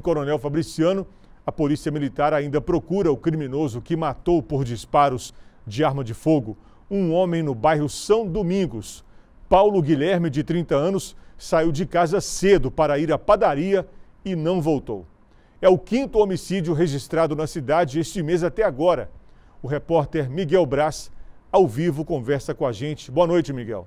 Coronel Fabriciano, a polícia militar ainda procura o criminoso que matou por disparos de arma de fogo um homem no bairro São Domingos. Paulo Guilherme, de 30 anos, saiu de casa cedo para ir à padaria e não voltou. É o quinto homicídio registrado na cidade este mês até agora. O repórter Miguel Braz, ao vivo, conversa com a gente. Boa noite, Miguel.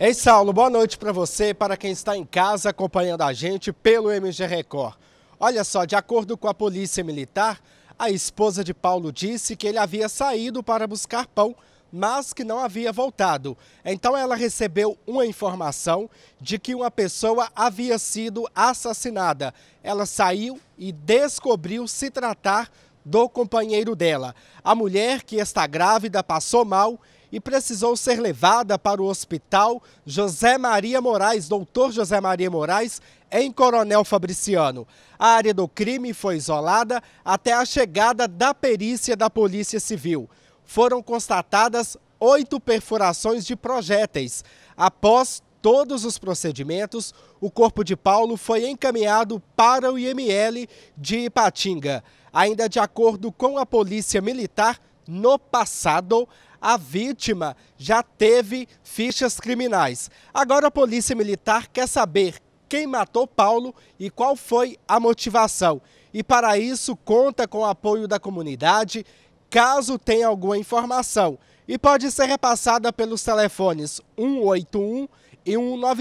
Ei, Saulo, boa noite para você, e para quem está em casa acompanhando a gente pelo MG Record. Olha só, de acordo com a Polícia Militar, a esposa de Paulo disse que ele havia saído para buscar pão, mas que não havia voltado. Então ela recebeu uma informação de que uma pessoa havia sido assassinada. Ela saiu e descobriu se tratar do companheiro dela. A mulher que está grávida passou mal e precisou ser levada para o hospital José Maria Moraes, doutor José Maria Moraes, em Coronel Fabriciano. A área do crime foi isolada até a chegada da perícia da Polícia Civil. Foram constatadas oito perfurações de projéteis. Após todos os procedimentos, o corpo de Paulo foi encaminhado para o IML de Ipatinga. Ainda de acordo com a Polícia Militar, no passado, a vítima já teve fichas criminais. Agora a Polícia Militar quer saber quem matou Paulo e qual foi a motivação. E para isso conta com o apoio da comunidade, caso tenha alguma informação. E pode ser repassada pelos telefones 181 e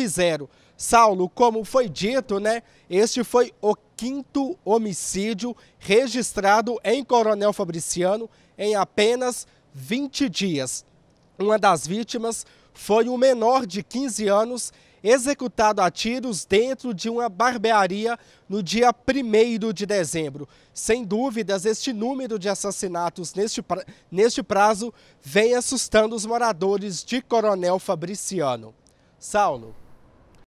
190. Saulo, como foi dito, né? Este foi o quinto homicídio registrado em Coronel Fabriciano em apenas 20 dias. Uma das vítimas foi um menor de 15 anos executado a tiros dentro de uma barbearia no dia 1 de dezembro. Sem dúvidas, este número de assassinatos neste, pra... neste prazo vem assustando os moradores de Coronel Fabriciano. Saulo.